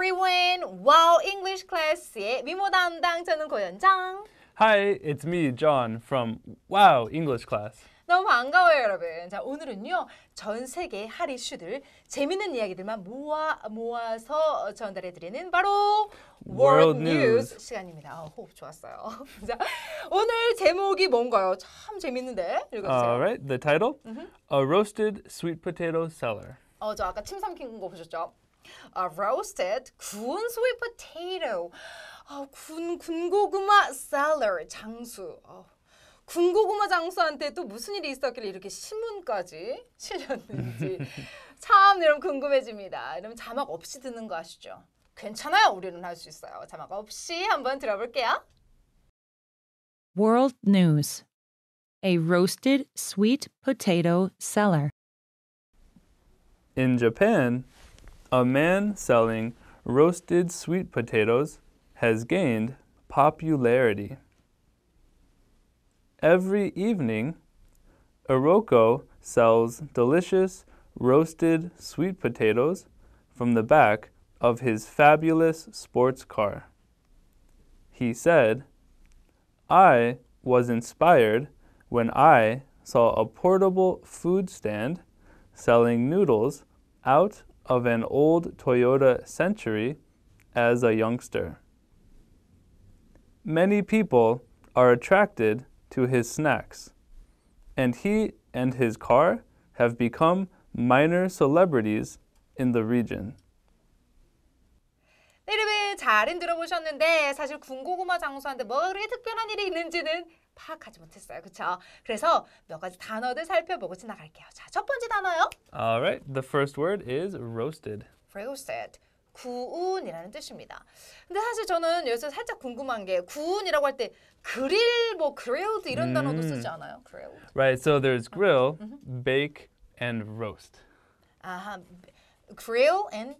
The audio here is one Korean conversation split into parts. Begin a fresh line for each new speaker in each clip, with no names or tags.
everyone. Wow English class의 미모 담당 저는 고현정.
Hi, it's me, John from Wow English class.
너무 반가워요, 여러분. 자, 오늘은요. 전 세계 하리 슈들 재밌는 이야기들만 모아 모아서 전달해 드리는 바로 World, World News. News 시간입니다. 어, 호흡 좋았어요. 자, 오늘 제목이 뭔가요? 참 재밌는데. 읽어 주세요.
Alright, the title. Mm -hmm. A roasted sweet potato seller.
어, 저 아까 침 삼킨 거 보셨죠? a 아, roasted 구운 sweet potato, 아, 군 군고구마 salad 장수. 아, 군고구마 장수한테 또 무슨 일이 있었길래 이렇게 신문까지 실렸는지 참 여러분 궁금해집니다. 여러분 자막 없이 듣는 거 아시죠? 괜찮아요. 우리는 할 수 있어요. 자막 없이 한번 들어볼게요.
World News A Roasted Sweet Potato s e l l a r In Japan, A man selling roasted sweet potatoes has gained popularity. Every evening, Oroko sells delicious roasted sweet potatoes from the back of his fabulous sports car. He said, I was inspired when I saw a portable food stand selling noodles out of an old Toyota Century as a youngster. Many people are attracted to his snacks, and he and his car have become minor celebrities in the region.
때리빈 잘은 들어보셨는데 사실 군고구마 장수한테 뭐 그렇게 특별한 일이 있는지는 파악하지 못했어요. 그렇죠? 그래서 몇 가지 단어들 살펴보고 지나갈게요. 자, 첫 번째 단어요.
Alright, the first word is roasted.
roasted. 구운이라는 뜻입니다. 근데 사실 저는 여기서 살짝 궁금한 게 구운이라고 할 때 그릴 뭐 grilled 이런 mm. 단어도 쓰지 않아요? grilled.
Right. So there's grill, mm -hmm. bake and roast.
아하. grill and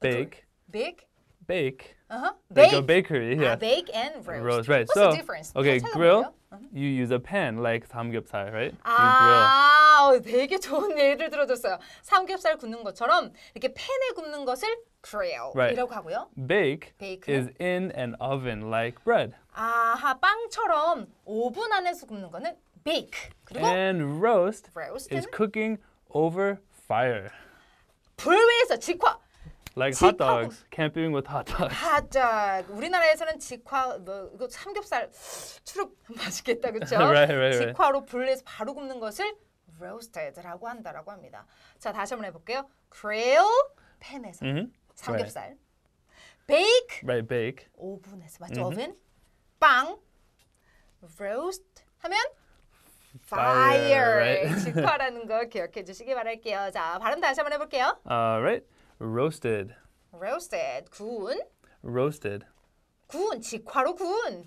bake.
bake. bake Uh-huh. Bake. Like a bakery. Yeah. Uh, bake and roast. Roast, right. What's so, the difference? Okay, grill, uh-huh. you use a pan like 삼겹살, right? 아,
you grill. 되게 좋은 예를 들어줬어요. 삼겹살 굽는 것처럼 이렇게 팬에 굽는 것을 grill right. 이라고 하고요.
Bake, bake is in an oven like bread.
아하, 빵처럼 오븐 안에서 굽는 거는 bake. 그리고
and roast, roast is cooking over fire.
불 위에서 직화.
Like hot dogs, camping with hot dogs.
Hot dog. 우리나라에서는 직화 뭐 이거 삼겹살 추룩 맛있겠다 그렇죠? right, right, right. 직화로 분리서 바로 굽는 것을 roasted라고 한다라고 합니다. 자 다시 한번 해볼게요. Grill 팬에서 mm -hmm. 삼겹살. Right. Bake.
Right, bake.
오븐에서 맞죠? Mm -hmm. 오븐. 빵. Roast 하면 fire. fire. Right? 직화라는 거 기억해 주시기 바랄게요. 자 발음 다시 한번 해볼게요.
Alright. roasted.
roasted 구운
roasted.
구운 직화로 구운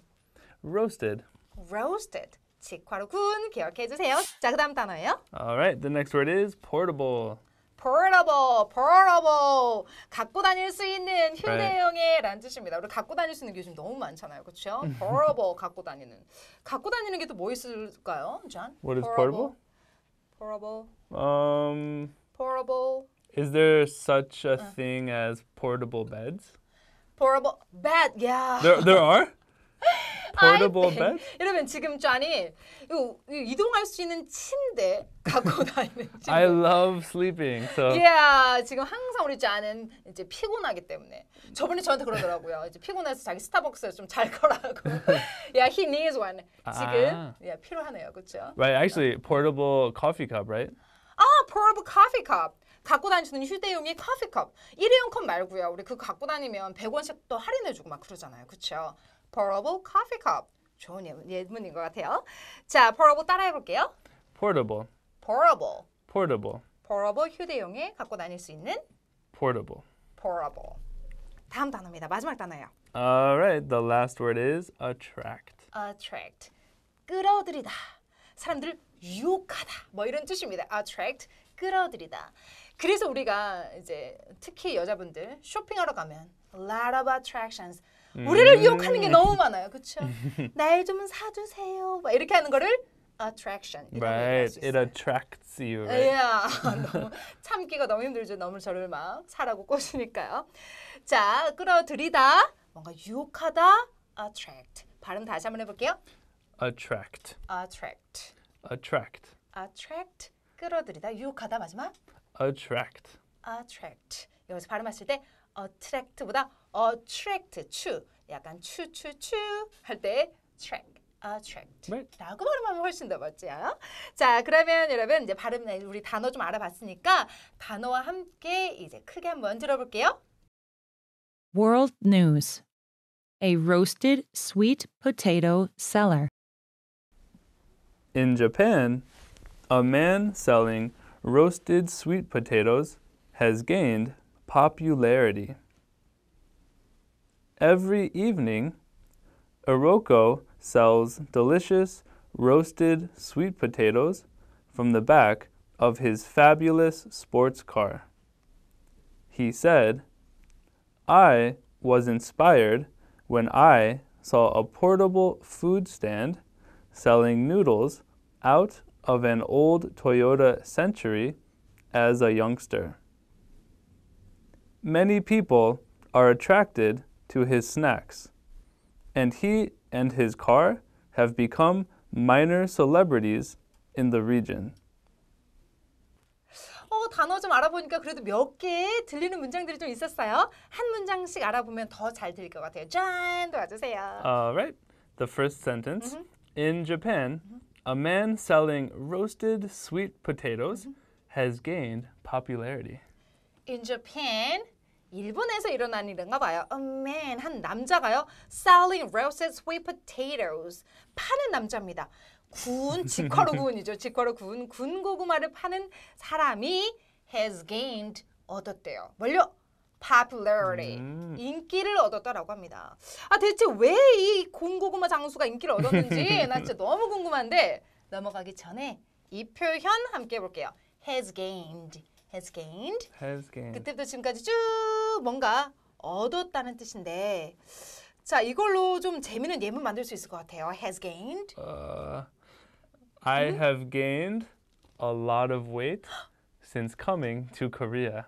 roasted. roasted 직화로 구운 기억해 주세요. 자, 그다음 단어예요.
All right, the next word is portable.
portable, portable. 갖고 다닐 수 있는 휴대용의 란 뜻입니다. 우리 갖고 다닐 수 있는 게 요즘 너무 많잖아요. 그렇죠? portable 갖고 다니는. 갖고 다니는 게 또 뭐 있을까요? 존? What is portable? portable.
Um
portable.
Is there such a uh. thing as portable beds?
Portable bed, yeah. There, there are? portable bed? 여러분 지금 쟈니 이동할 수 있는 침대 갖고
다니는 침대. I love sleeping. So.
Yeah, 지금 항상 우리 쟈는 이제 피곤하기 때문에 저번에 저한테 그러더라고요. 이제 피곤해서 자기 스타벅스에 좀잘 거라고. yeah, he needs one. 지금 아. yeah, 필요하네요, 그렇죠? Right,
actually, portable coffee cup, right?
Ah, portable coffee cup. 갖고 다니시는 휴대용의 커피컵 일회용 컵 말고요. 우리 그거 갖고 다니면 100원씩 또 할인해주고 막 그러잖아요. 그렇죠? Portable coffee cup. 좋은 예문인 것 같아요. 자, portable 따라해볼게요. Portable. Portable. Portable. Portable 휴대용에 갖고 다닐 수 있는 Portable. Portable. 다음 단어입니다. 마지막 단어예요.
Alright, the last word is attract.
Attract. 끌어들이다. 사람들을 유혹하다. 뭐 이런 뜻입니다. Attract. 끌어들이다. 그래서 우리가 이제 특히 여자분들 쇼핑하러 가면 a lot of attractions.
우리를 음. 유혹하는 게 너무
많아요. 그렇죠? 날좀 사주세요. 막 이렇게 하는 거를 attraction.
Right. It attracts you. Right? Yeah. 너무
참기가 너무 힘들죠. 너무 저를 막 사라고 꼬시니까요. 자, 끌어들이다. 뭔가 유혹하다. attract. 발음 다시 한 번 해볼게요.
attract.
attract. attract. attract. 끌어들이다. 유혹하다 마지막.
attract.
attract. 여기서 발음하실 때 attract보다 attract, 추. 약간 추, 추, 추할때 track. attract. 네. 라고 발음하면 훨씬 더 멋지요. 자, 그러면 여러분 이제 발음 우리 단어 좀 알아봤으니까 단어와 함께 이제 크게 한번 들어볼게요.
World news. A roasted sweet potato seller. In Japan, a man selling roasted sweet potatoes has gained popularity. Every evening, Iroko sells delicious roasted sweet potatoes from the back of his fabulous sports car. He said, I was inspired when I saw a portable food stand selling noodles out of an old Toyota Century as a youngster. Many people are attracted to his snacks, and he and his car have become minor celebrities in the region.
어, 단어 좀 알아보니까 그래도 몇 개 들리는 문장들이 좀 있었어요. 한 문장씩 알아보면 더 잘 들릴 것 같아요. 짠! 도와주세요.
Alright. The first sentence. Mm -hmm. In Japan, mm -hmm. a man selling roasted sweet potatoes has gained popularity.
In Japan, 일본에서 일어난 일인가 봐요. A man, 한 남자가요. Selling roasted sweet potatoes. 파는 남자입니다. 구운, 직화로 구운이죠. 직화로 구운 군 고구마를 파는 사람이 has gained 얻었대요. 뭘요? popularity 음. 인기를 얻었다라고 합니다. 아 대체 왜 이 공고구마 장수가 인기를 얻었는지 나 진짜 너무 궁금한데 넘어가기 전에 이 표현 함께 볼게요. has gained has gained
has gained 그때부터
지금까지 쭉 뭔가 얻었다는 뜻인데 자 이걸로 좀 재미있는 예문 만들 수 있을 것 같아요. has gained uh,
I 음? have gained a lot of weight since coming to Korea.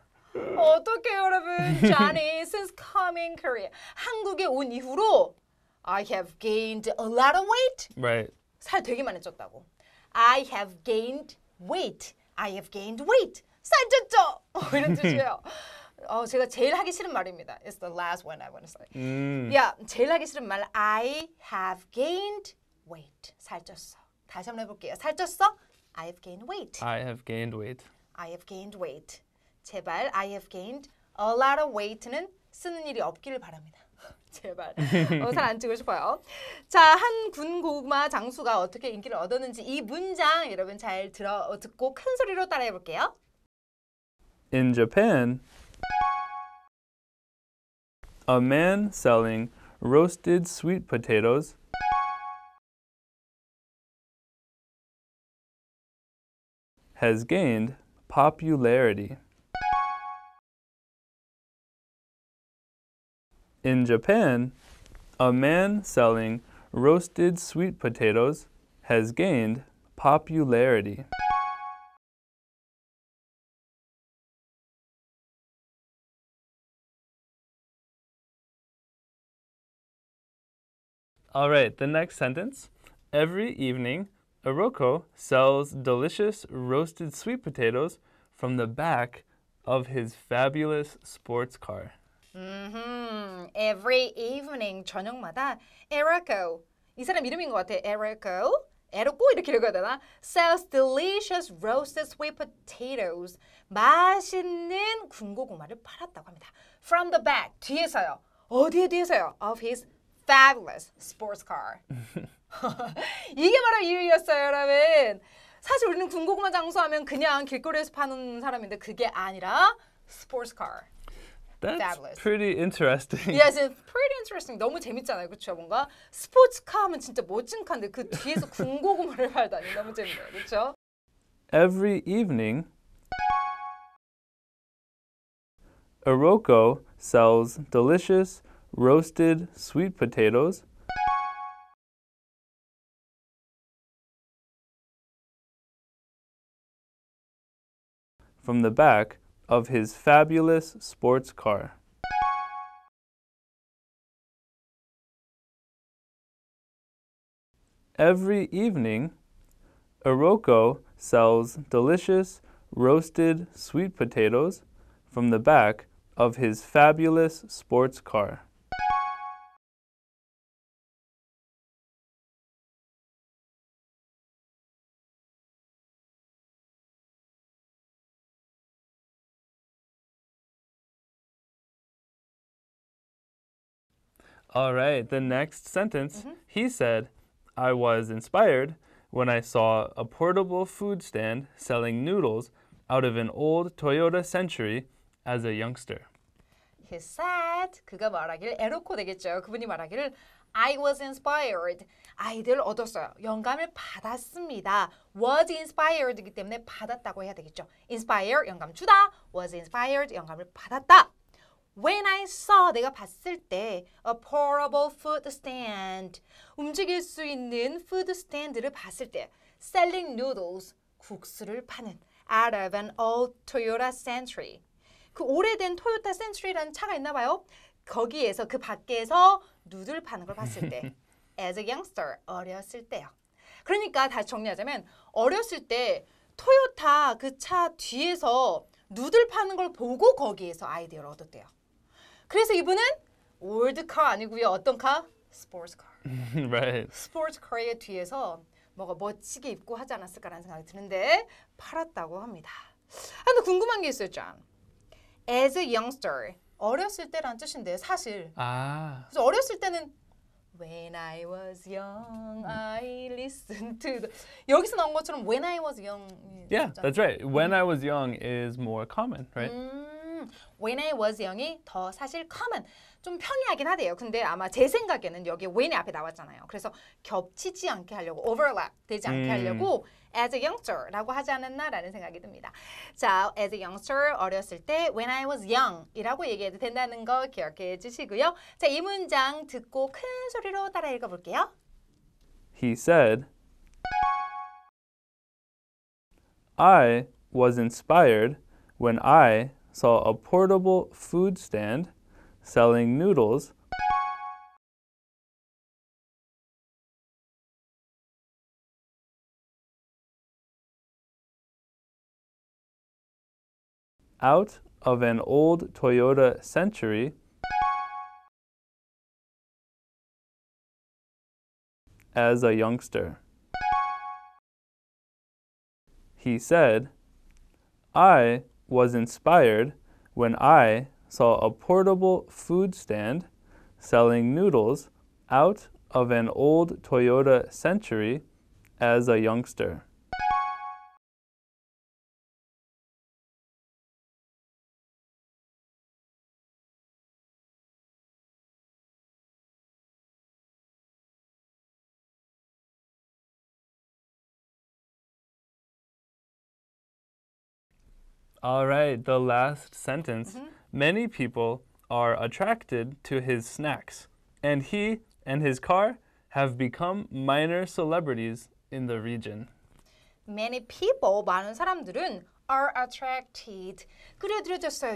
어떻게 여러분? Johnny since coming Korea 한국에 온 이후로 I have gained a lot of weight. Right. 살 되게 많이 쪘다고. I have gained weight. I have gained weight. 살 쪘죠? 이런 뜻이에요. 어, 제가 제일 하기 싫은 말입니다. It's the last one I want to say. 음. Yeah, 제일 하기 싫은 말. I have gained weight. 살쪘어. 다시 한번 해볼게요. 살쪘어? I have gained weight.
I have gained weight.
I have gained weight. 제발 I have gained a lot of weight는 쓰는 일이 없기를 바랍니다. 제발 어, 살안 찍고 싶어요. 자, 한 군 고구마 장수가 어떻게 인기를 얻었는지 이 문장 여러분 잘 들어 어, 듣고 큰 소리로 따라해 볼게요.
In Japan, a man selling roasted sweet potatoes
has gained
popularity. In Japan, a man selling roasted sweet potatoes has gained popularity. All right, the next sentence. Every evening, Aroko sells delicious roasted sweet potatoes from the back of his fabulous sports car.
Mm-hmm. Every evening 저녁마다 Erico 이 사람 이름인 것 같아. Erico 에로꼬 이렇게 읽어야 되나? Sells delicious roasted sweet potatoes. 맛있는 군고구마를 팔았다고 합니다. From the back 뒤에서요. 어디에 뒤에서요? Of his fabulous sports car. 이게 바로 이유였어요, 여러분. 사실 우리는 군고구마 장수하면 그냥 길거리에서 파는 사람인데 그게 아니라 스포츠카. That's fabulous.
pretty interesting. Yes, it's
pretty interesting. 너무 재밌잖아요, 그렇죠? 뭔가 스포츠카 하면 진짜 멋진 카인데 그 뒤에서 군고구마를 팔다니 너무 재밌네요, 그렇죠?
Every evening, Oroko sells delicious roasted sweet potatoes.
From the back, of his fabulous sports car.
Every evening, Oroko sells delicious roasted sweet potatoes from the back of his fabulous sports car. All right, the next sentence mm -hmm. he said, I was inspired when I saw a portable food stand selling noodles out of an old Toyota Century as a youngster.
He said, 그가 말하길 에로코 되겠죠. 그분이 말하기를 I was inspired. 아이들 얻었어요. 영감을 받았습니다. was inspired이기 때문에 받았다고 해야 되겠죠. inspire 영감 주다. was inspired 영감을 받았다. When I saw 내가 봤을 때 a portable food stand 움직일 수 있는 food stand를 봤을 때 selling noodles 국수를 파는 out of an old Toyota Century 그 오래된 토요타 센츄리라는 차가 있나 봐요. 거기에서 그 밖에서 누들 파는 걸 봤을 때 as a youngster 어렸을 때요. 그러니까 다시 정리하자면 어렸을 때 토요타 그 차 뒤에서 누들 파는 걸 보고 거기에서 아이디어를 얻었대요. 그래서 이분은 올드카 아니고요. 어떤 카? 스포츠카. right. 스포츠카의 뒤에서 뭐가 멋지게 입고 하지 않았을까라는 생각이 드는데 팔았다고 합니다. 아, 근데 궁금한 게 있어요, 짠. As a youngster, 어렸을 때란 뜻인데 사실.
아.
그래서 어렸을 때는 When I was young, I listened to. The... 여기서 나온 것처럼 When I was young.
Yeah, that's right. When I was young is more common, right?
음. 음, when I was young이 더 사실 common 좀 편리하긴 하대요. 근데 아마 제 생각에는 여기 when이 앞에 나왔잖아요. 그래서 겹치지 않게 하려고 overlap 되지 않게 음. 하려고 as a youngster라고 하지 않았나라는 생각이 듭니다. 자, as a youngster 어렸을 때 when I was young이라고 얘기해도 된다는 거 기억해 주시고요. 자, 이 문장 듣고 큰 소리로 따라 읽어 볼게요.
He said I was inspired when I saw a portable food stand selling noodles.
out of an old Toyota Century as a youngster.
He said, I was inspired when I saw a portable food stand selling noodles out of an old Toyota Century as a youngster. All right, the last sentence. Mm -hmm. Many people are attracted to his snacks, and he and his car have become minor celebrities in the region.
Many people, 많은 사람들은 are attracted. 그래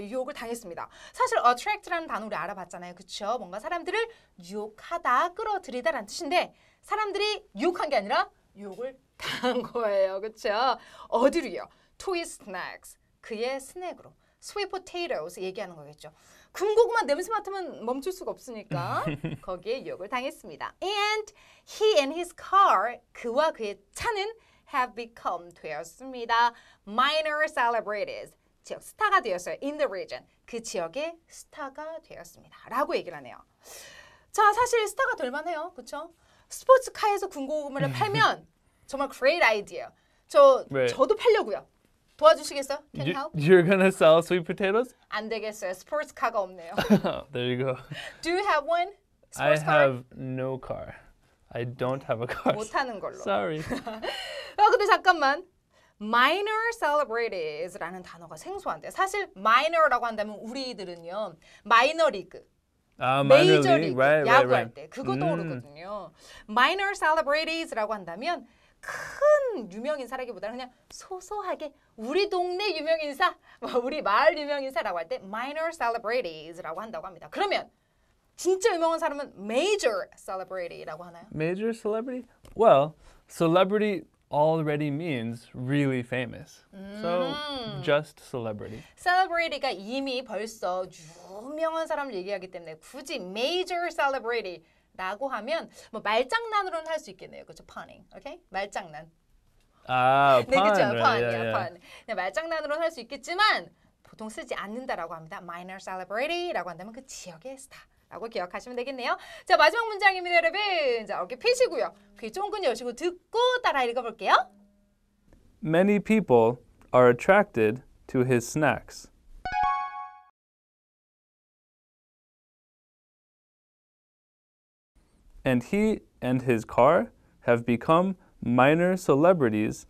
유혹을 당했습니다. 사실 attract라는 단어 우리 알아봤잖아요. 그렇죠? 뭔가 사람들을 유혹하다, 끌어들이다라는 뜻인데 사람들이 유혹한 게 아니라 유혹을 당한 거예요. 그렇죠? 어디로요? To his snacks. 그의 스낵으로 sweet potatoes 얘기하는 거겠죠. 군고구마 냄새 맡으면 멈출 수가 없으니까 거기에 유혹을 당했습니다. And he and his car, 그와 그의 차는 have become 되었습니다. Minor celebrities, 지역 스타가 되었어요. In the region, 그 지역의 스타가 되었습니다. 라고 얘기를 하네요. 자, 사실 스타가 될 만해요. 그렇죠? 스포츠카에서 군고구마를 팔면 정말 great idea. 저, 저도 팔려고요. 도와주시겠어요? Can you, help? You're
gonna sell sweet potatoes?
안 되겠어요. 스포츠 카가 없네요. there you go. Do you have one?
I car? have no car. I don't have a car. 못하는
걸로. Sorry. 아 근데 잠깐만. minor celebrites라는 단어가 생소한데 사실 minor라고 한다면 우리들은요 마이너 리그
아, 메이저 리그 right, 야구할 right, right. 때 그거 음. 떠오르거든요.
minor celebrities라고 한다면 큰 유명인사라기보다는 그냥 소소하게 우리 동네 유명인사, 우리 마을 유명인사라고 할 때 minor celebrities라고 한다고 합니다. 그러면 진짜 유명한 사람은 major celebrity라고 하나요?
Major celebrity? Well, celebrity already means really famous. 음. So just celebrity.
celebrity가 이미 벌써 유명한 사람을 얘기하기 때문에 굳이 major celebrity 라고 하면 뭐 말장난으로는 할 수 있겠네요. 그렇죠? punning. 오케이? 말장난.
아, 네, 그렇죠. p u n yeah, yeah.
pun. 말장난으로는 할 수 있겠지만 보통 쓰지 않는다라고 합니다. minor celebrity라고 한다면 그 지역의 스타. 라고 기억하시면 되겠네요. 자, 마지막 문장입니다, 여러분. 자, 어깨 펴시고요. 귀 쫑긋 여시고 듣고 따라 읽어볼게요.
Many people are attracted to his snacks.
and he and his car have become minor celebrities.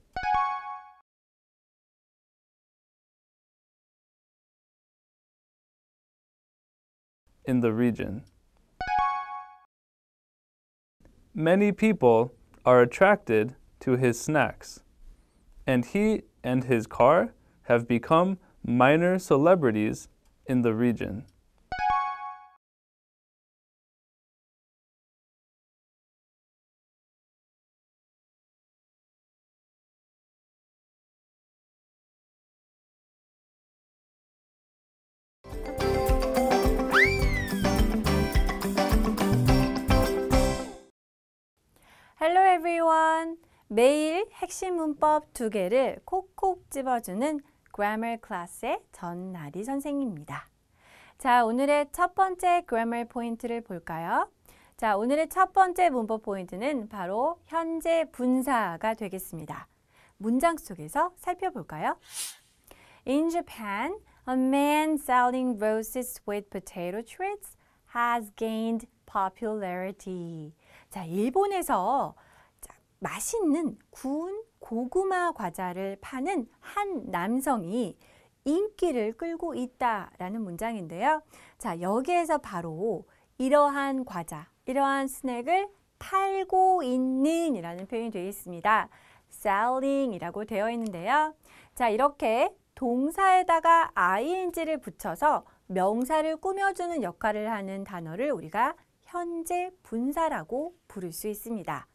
in the region.
Many people are attracted to his snacks, and he and his car have become minor celebrities in the region.
매일 핵심 문법 두 개를 콕콕 집어주는 Grammar c l a s s 의 전나리 선생입니다. 자, 오늘의 첫 번째 Grammar 포인트를 볼까요? 자, 오늘의 첫 번째 문법 포인트는 바로 현재 분사가 되겠습니다. 문장 속에서 살펴볼까요? In Japan, a man selling r o s e sweet potato treats has gained popularity. 자, 일본에서 맛있는 구운 고구마 과자를 파는 한 남성이 인기를 끌고 있다라는 문장인데요. 자, 여기에서 바로 이러한 과자, 이러한 스낵을 팔고 있는 이라는 표현이 되어 있습니다. selling 이라고 되어 있는데요. 자, 이렇게 동사에다가 ing를 붙여서 명사를 꾸며주는 역할을 하는 단어를 우리가 현재 분사라고 부를 수 있습니다.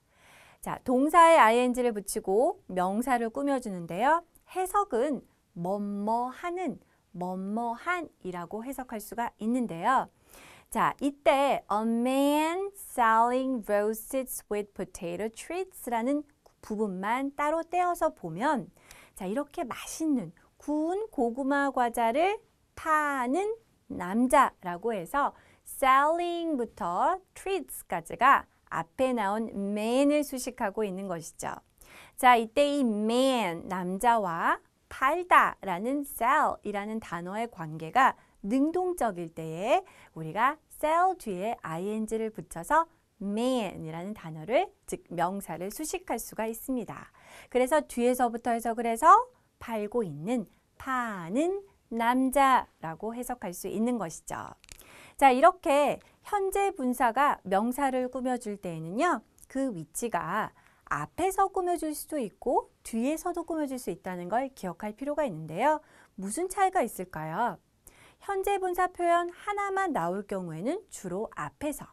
자, 동사에 ing를 붙이고 명사를 꾸며주는데요. 해석은 뭐뭐하는, 뭐뭐한이라고 해석할 수가 있는데요. 자, 이때 a man selling roasted sweet potato treats라는 부분만 따로 떼어서 보면 자, 이렇게 맛있는 구운 고구마 과자를 파는 남자라고 해서 selling부터 treats까지가 앞에 나온 man을 수식하고 있는 것이죠. 자, 이때 이 man, 남자와 팔다 라는 cell이라는 단어의 관계가 능동적일 때에 우리가 cell 뒤에 ing를 붙여서 man이라는 단어를 즉 명사를 수식할 수가 있습니다. 그래서 뒤에서부터 해석을 해서 팔고 있는 파는 남자라고 해석할 수 있는 것이죠. 자 이렇게 현재 분사가 명사를 꾸며줄 때에는요. 그 위치가 앞에서 꾸며줄 수도 있고 뒤에서도 꾸며줄 수 있다는 걸 기억할 필요가 있는데요. 무슨 차이가 있을까요? 현재 분사 표현 하나만 나올 경우에는 주로 앞에서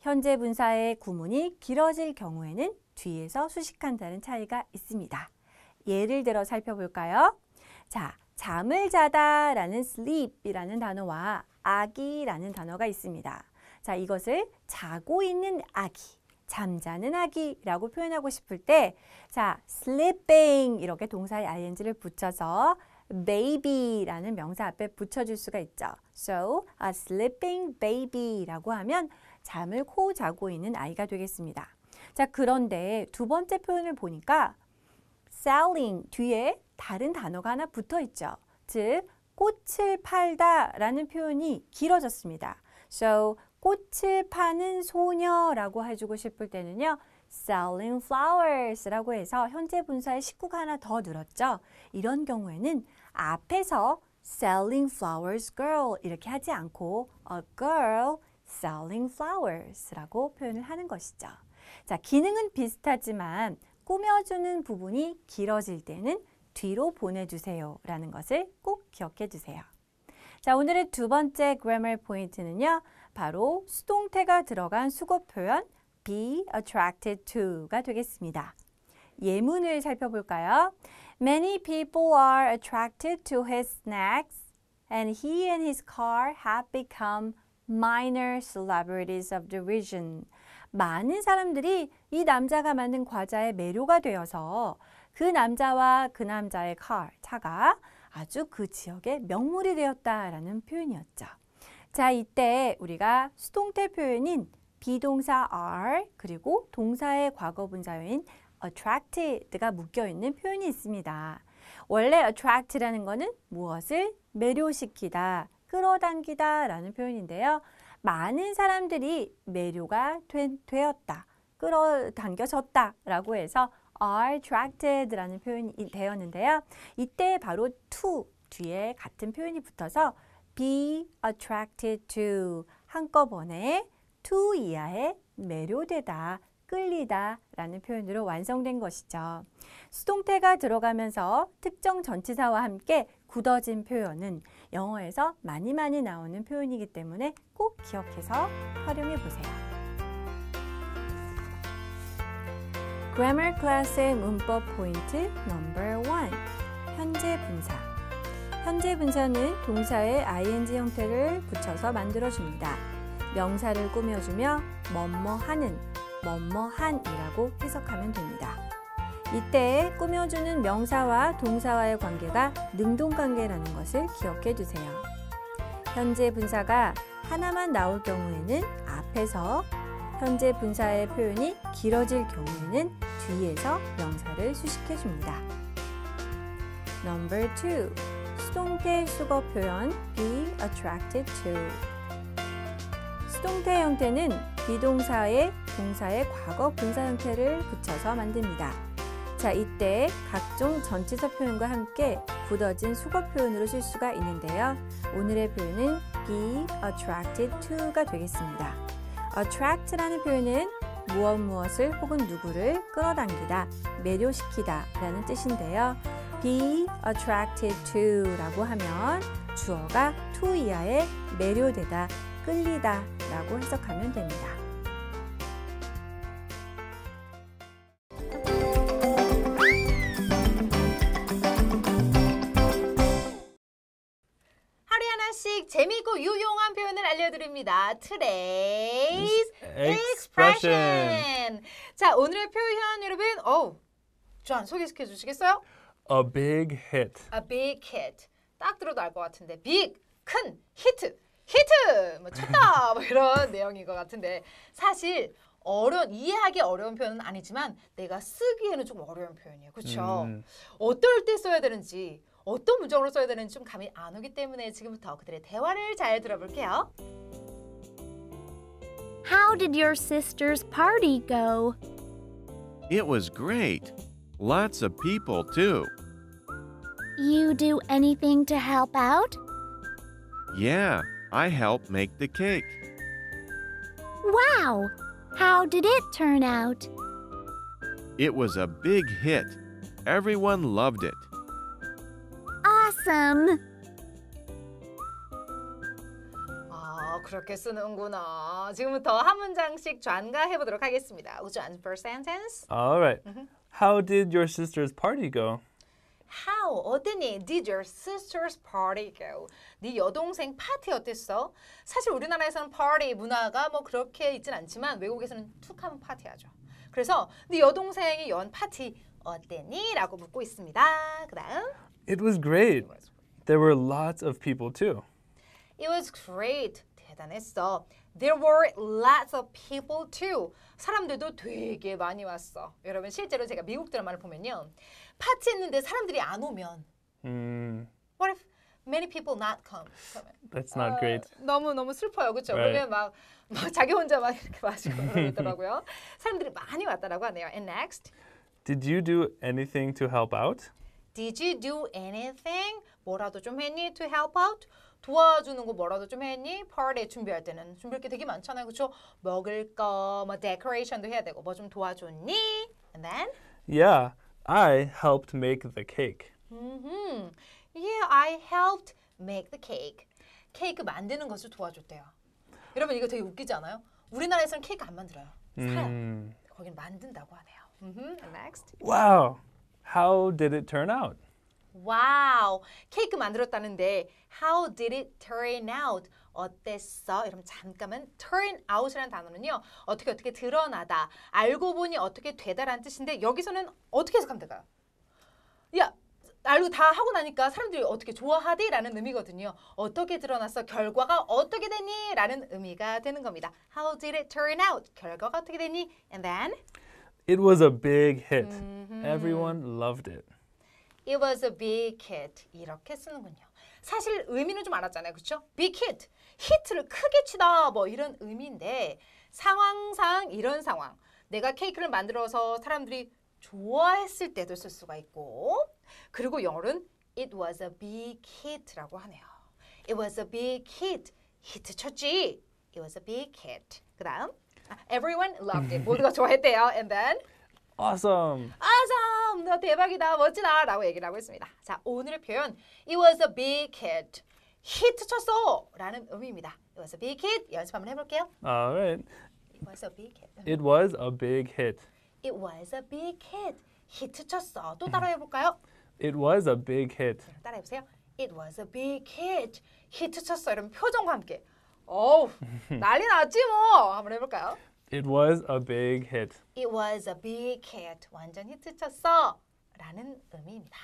현재 분사의 구문이 길어질 경우에는 뒤에서 수식한다는 차이가 있습니다. 예를 들어 살펴볼까요? 자, 잠을 자다 라는 sleep이라는 단어와 아기라는 단어가 있습니다. 자, 이것을 자고 있는 아기, 잠자는 아기라고 표현하고 싶을 때 자, sleeping 이렇게 동사에 ing를 붙여서 baby라는 명사 앞에 붙여줄 수가 있죠. So, a sleeping baby라고 하면 잠을 코 자고 있는 아이가 되겠습니다. 자, 그런데 두 번째 표현을 보니까 selling 뒤에 다른 단어가 하나 붙어 있죠. 즉, 꽃을 팔다 라는 표현이 길어졌습니다. So, 꽃을 파는 소녀라고 해주고 싶을 때는요. selling flowers라고 해서 현재 분사의 식구가 하나 더 늘었죠. 이런 경우에는 앞에서 selling flowers girl 이렇게 하지 않고 a girl selling flowers라고 표현을 하는 것이죠. 자, 기능은 비슷하지만 꾸며주는 부분이 길어질 때는 뒤로 보내주세요 라는 것을 꼭 기억해 주세요. 자, 오늘의 두 번째 g r a m m a r 포인트는요. 바로 수동태가 들어간 수거 표현 be attracted to가 되겠습니다. 예문을 살펴볼까요? Many people are attracted to his snacks and he and his car have become minor celebrities of the region. 많은 사람들이 이 남자가 만든 과자에 매료가 되어서 그 남자와 그 남자의 car, 차가 아주 그 지역의 명물이 되었다라는 표현이었죠. 자, 이때 우리가 수동태 표현인 비동사 are 그리고 동사의 과거 분사어인 attracted가 묶여 있는 표현이 있습니다. 원래 attract라는 것은 무엇을 매료시키다, 끌어당기다 라는 표현인데요. 많은 사람들이 매료가 된, 되었다, 끌어당겨졌다 라고 해서 are attracted라는 표현이 되었는데요. 이때 바로 to 뒤에 같은 표현이 붙어서 be attracted to 한꺼번에 to 이하에 매료되다, 끌리다 라는 표현으로 완성된 것이죠. 수동태가 들어가면서 특정 전치사와 함께 굳어진 표현은 영어에서 많이 많이 나오는 표현이기 때문에 꼭 기억해서 활용해 보세요. Grammar 클래스의 문법 포인트 넘버 1 현재 분사 현재 분사는 동사의 ing 형태를 붙여서 만들어줍니다. 명사를 꾸며주며 뭐뭐하는, 뭐뭐한이라고 해석하면 됩니다. 이때 꾸며주는 명사와 동사와의 관계가 능동관계라는 것을 기억해 두세요. 현재 분사가 하나만 나올 경우에는 앞에서 현재 분사의 표현이 길어질 경우에는 뒤에서 명사를 수식해 줍니다. Number 2 수동태 수거 표현 be attracted to. 수동태 형태는 비동사의 동사의 과거 분사 형태를 붙여서 만듭니다. 자, 이때 각종 전치사 표현과 함께 굳어진 수거 표현으로 쓸 수가 있는데요. 오늘의 표현은 be attracted to가 되겠습니다. attract라는 표현은 무엇 무엇을 혹은 누구를 끌어당기다, 매료시키다 라는 뜻인데요. be attracted to라고 하면 주어가 to 이하에 매료되다, 끌리다 라고 해석하면 됩니다.
하나씩 재미있고 유용한 표현을 알려드립니다. Today's
expression.
자, 오늘의 표현 여러분, 어우, 전 소개시켜 주시겠어요?
A big hit.
A big hit. 딱 들어도 알 것 같은데 big 큰 hit, hit! 뭐 쳤다 뭐 이런 내용인 것 같은데 사실 어려운 이해하기 어려운 표현은 아니지만 내가 쓰기에는 좀 어려운 표현이에요. 그렇죠? 음. 어떨 때 써야 되는지 어떤 문장으로 써야 되는지 좀 감이 안 오기 때문에 지금부터 그들의 대화를 잘 들어볼게요. How did your sister's party go?
It was great. Lots of people too.
You do anything to help out?
Yeah, I help make the cake.
Wow! How did it turn out?
It was a big hit. Everyone loved it.
Awesome! 어, 그렇게 쓰는구나. 지금부터 한 문장씩 전가해 보도록 하겠습니다. Would you answer sentence?
All right. Mm -hmm. How did your sister's party go?
How 어땠니? Did your sister's party go? 네 여동생 파티 어땠어? 사실 우리나라에서는 p a r t 문화가 뭐 그렇게 있진 않지만 외국에서는 툭 하면 파티하죠. 그래서 네 여동생이 연 파티 어땠니? 라고 묻고 있습니다. 그 다음
It was great. There were lots of people too.
It was great. 대단했어. There were lots of people too. 사람들도 되게 많이 왔어. 여러분 실제로 제가 미국 드라마를 보면요. 파티 했는데 사람들이 안 오면
음.
What if many people not come? 그러면, That's not 어, great. 너무 너무 슬퍼요. 그렇죠? Right. 그러면 막, 막 자기 혼자 막 이렇게 마시고 그러더라고요. 사람들이 많이 왔다라고 하네요. And next.
Did you do anything to help out?
Did you do anything? 뭐라도 좀 했니? To help out? 도와주는 거 뭐라도 좀 했니? 파티 준비할 때는 준비할 게 되게 많잖아요. 그렇죠? 먹을 거, 뭐 데코레이션도 해야 되고 뭐 좀 도와줬니? And then?
Yeah, I helped make the cake.
Mm-hmm. Yeah, I helped make the cake. 케이크 만드는 것을 도와줬대요. 여러분 이거 되게 웃기지 않아요? 우리나라에서는 케이크 안 만들어요.
사요. 음.
거긴 만든다고 하네요. Mm-hmm. next.
Wow. How did it turn out?
와우, 케이크 만들었다는데 how did it turn out? 어땠어? 여러분 잠깐만 turn out이라는 단어는요. 어떻게 어떻게 드러나다, 알고 보니 어떻게 되다라는 뜻인데 여기서는 어떻게 해석하면 될까요? 야, 알고 다 하고 나니까 사람들이 어떻게 좋아하디? 라는 의미거든요. 어떻게 드러났어? 결과가 어떻게 되니? 라는 의미가 되는 겁니다. How did it turn out? 결과가 어떻게 되니? And then?
It was a big hit.
Mm -hmm. Everyone loved it. It was a big hit. 이렇게 쓰는군요. 사실 의미는 좀 알았잖아요. 그렇죠? big hit. 히트를 크게 치다 뭐 이런 의미인데 상황상 이런 상황. 내가 케이크를 만들어서 사람들이 좋아했을 때도 쓸 수가 있고 그리고 열은 It was a big hit라고 하네요. It was a big hit. 히트 쳤지. It was a big hit. 그 다음 아, Everyone loved it. 모두가 좋아했대요. And then
awesome.
awesome. 너 대박이다. 멋지다. 라고 얘기를 하고 있습니다. 자, 오늘의 표현 It was a big hit. 히트 쳤어. 라는 의미입니다. It was a big hit. 연습 한번 해볼게요. Alright. It was a big hit. It
was a big hit.
It was a big hit. 히트 쳤어. 또 따라 해볼까요?
It was a big hit.
따라 해보세요. It was a big hit. 히트 쳤어. 이런 표정과 함께. 어우, 난리 났지 뭐. 한번 해볼까요?
It was a big hit.
It was a big hit. 완전 히트쳤어. 라는 의미입니다.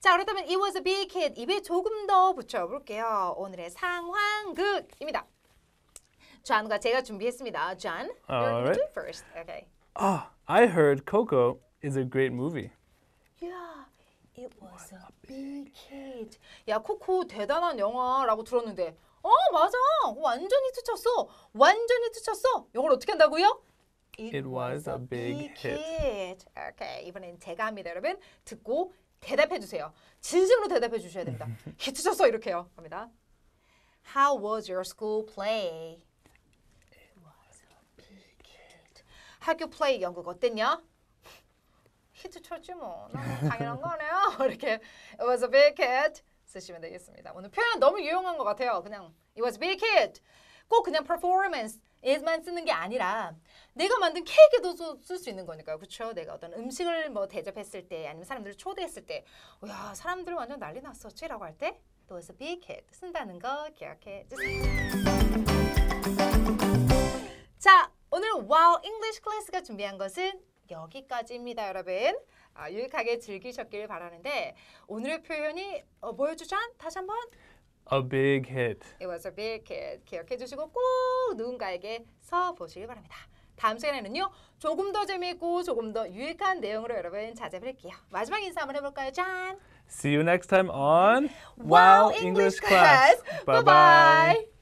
자, 그렇다면 it was a big hit. 입에 조금 더 붙여볼게요. 오늘의 상황극입니다. 존과 제가 준비했습니다. 존, you're right. first. Okay.
Ah, I heard Coco is a
great movie. Yeah, it was a big hit. 야, 코코 대단한 영화라고 들었는데 어 맞아 완전 히트 쳤어 완전 히트 쳤어 이걸 어떻게 한다고요? It,
It was, was a big hit.
hit. Okay. 이번엔 제가 합니다 여러분 듣고 대답해 주세요 진심으로 대답해 주셔야 됩니다 히트 쳤어 이렇게요 갑니다 How was your school play? It was a big hit. 학교 플레이 연극 어땠냐? 히트 쳤지 뭐. 당연한 거네요 이렇게 It was a big hit. 쓰시면 되겠습니다. 오늘 표현 너무 유용한 것 같아요. 그냥 it was big hit. 꼭 그냥 performance 에만 쓰는 게 아니라 내가 만든 케이크도쓸 수 있는 거니까요. 그렇죠? 내가 어떤 음식을 뭐 대접했을 때 아니면 사람들을 초대했을 때 와, 사람들 완전 난리 났었지? 라고 할때 it was big hit 쓴다는 거 기억해 주세요. 자, 오늘 와우 잉글리시 클래스가 준비한 것은 여기까지입니다, 여러분. 어, 유익하게 즐기셨길 바라는데 오늘의 표현이 어, 보여주자 다시 한번
A big hit.
It was a big hit. 기억해 주시고 꼭 누군가에게 써 보시길 바랍니다. 다음 시간에는요. 조금 더 재미있고 조금 더 유익한 내용으로 여러분 찾아뵐게요. 마지막 인사 한번 해볼까요, 짠?
See you next time on Wow, English, Class. Bye bye.